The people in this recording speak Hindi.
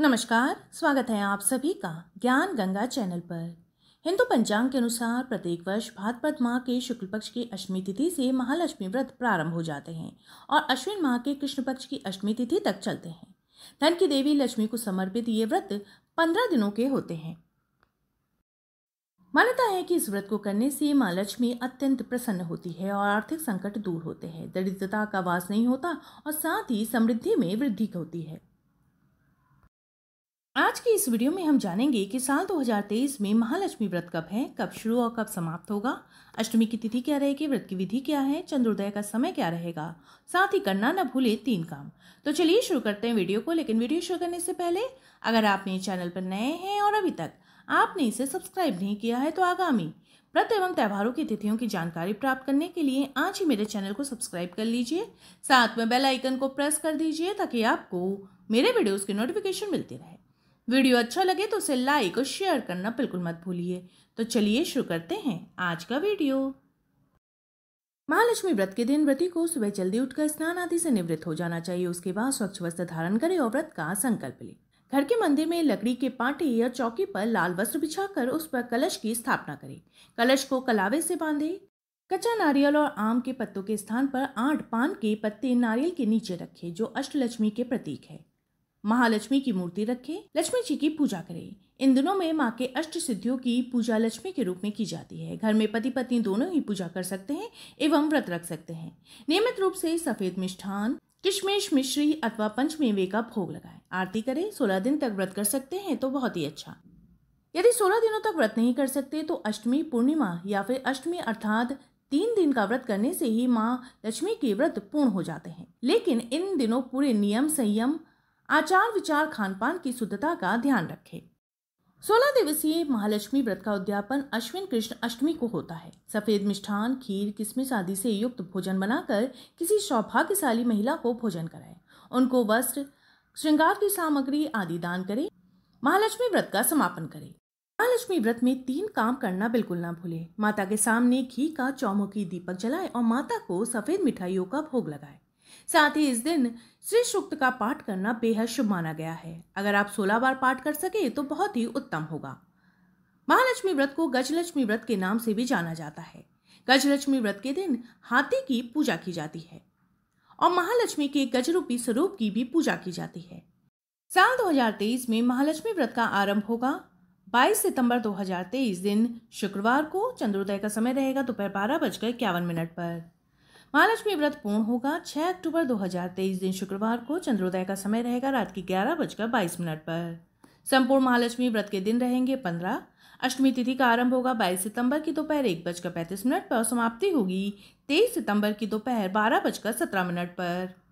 नमस्कार स्वागत है आप सभी का ज्ञान गंगा चैनल पर हिंदू पंचांग के अनुसार प्रत्येक वर्ष भाद्रपद माह के शुक्ल पक्ष की अष्टमी तिथि से महालक्ष्मी व्रत प्रारंभ हो जाते हैं और अश्विन माह के कृष्ण पक्ष की अष्टमी तिथि तक चलते हैं धन की देवी लक्ष्मी को समर्पित ये व्रत पंद्रह दिनों के होते हैं मान्यता है कि इस व्रत को करने से माँ लक्ष्मी अत्यंत प्रसन्न होती है और आर्थिक संकट दूर होते हैं दरिद्रता का वास नहीं होता और साथ ही समृद्धि में वृद्धि होती है आज की इस वीडियो में हम जानेंगे कि साल 2023 में महालक्ष्मी व्रत कब है कब शुरू और कब समाप्त होगा अष्टमी की तिथि क्या रहेगी व्रत की विधि क्या है चंद्रोदय का समय क्या रहेगा साथ ही करना न भूले तीन काम तो चलिए शुरू करते हैं वीडियो को लेकिन वीडियो शुरू करने से पहले अगर आप मेरे चैनल पर नए हैं और अभी तक आपने इसे सब्सक्राइब नहीं किया है तो आगामी व्रत एवं त्यौहारों की तिथियों की जानकारी प्राप्त करने के लिए आज ही मेरे चैनल को सब्सक्राइब कर लीजिए साथ में बेल आइकन को प्रेस कर दीजिए ताकि आपको मेरे वीडियोस की नोटिफिकेशन मिलती रहे वीडियो अच्छा लगे तो उसे लाइक और शेयर करना बिल्कुल मत भूलिए तो चलिए शुरू करते हैं आज का वीडियो महालक्ष्मी व्रत के दिन व्रती को सुबह जल्दी उठकर स्नान आदि से निवृत्त हो जाना चाहिए उसके बाद स्वच्छ वस्त्र धारण करें और व्रत का संकल्प लें घर के मंदिर में लकड़ी के पाटे या चौकी पर लाल वस्त्र बिछाकर उस पर कलश की स्थापना करें कलश को कलावे से बांधे कच्चा नारियल और आम के पत्तों के स्थान पर आठ पान के पत्ते नारियल के नीचे रखें जो अष्टलक्ष्मी के प्रतीक है महालक्ष्मी की मूर्ति रखें लक्ष्मी जी की पूजा करें इन दिनों में माँ के अष्ट सिद्धियों की पूजा लक्ष्मी के रूप में की जाती है घर में पति पत्नी दोनों ही पूजा कर सकते हैं एवं व्रत रख सकते हैं नियमित रूप से सफेद मिष्ठान किशमिश मिश्री अथवा पंचमेवे का भोग लगाएं आरती करें सोलह दिन तक व्रत कर सकते हैं तो बहुत ही अच्छा यदि सोलह दिनों तक व्रत नहीं कर सकते तो अष्टमी पूर्णिमा या फिर अष्टमी अर्थात तीन दिन का व्रत करने से ही माँ लक्ष्मी के व्रत पूर्ण हो जाते हैं लेकिन इन दिनों पूरे नियम संयम आचार विचार खान पान की शुद्धता का ध्यान रखें सोलह दिवसीय महालक्ष्मी व्रत का उद्यापन अश्विन कृष्ण अष्टमी को होता है सफेद मिष्ठान खीर किसमिस आदि से युक्त भोजन बनाकर किसी सौभाग्यशाली महिला को भोजन कराएं उनको वस्त्र श्रृंगार की सामग्री आदि दान करें महालक्ष्मी व्रत का समापन करें महालक्ष्मी व्रत में तीन काम करना बिल्कुल ना भूलें माता के सामने घी का चौमुखी दीपक जलाएं और माता को सफेद मिठाइयों का भोग लगाएं साथ ही इस दिन श्री सूक्त का पाठ करना बेहद शुभ माना गया है अगर आप सोलह बार पाठ कर सके तो बहुत ही उत्तम होगा महालक्ष्मी व्रत को गजलक्ष्मी व्रत के नाम से भी जाना जाता है गजलक्ष्मी व्रत के दिन हाथी की पूजा की जाती है और महालक्ष्मी के गजरूपी स्वरूप की भी पूजा की जाती है साल 2023 में महालक्ष्मी व्रत का आरंभ होगा 22 सितंबर 2023 दिन शुक्रवार को चंद्रोदय का समय रहेगा दोपहर तो बारह बजकर इक्यावन मिनट पर महालक्ष्मी व्रत पूर्ण होगा 6 अक्टूबर 2023 दिन शुक्रवार को चंद्रोदय का समय रहेगा रात की ग्यारह बजकर बाईस मिनट पर संपूर्ण महालक्ष्मी व्रत के दिन रहेंगे पंद्रह अष्टमी तिथि का आरंभ होगा बाईस सितंबर की दोपहर एक बजकर पैंतीस मिनट पर समाप्ति होगी तेईस सितंबर की दोपहर बारह बजकर सत्रह मिनट पर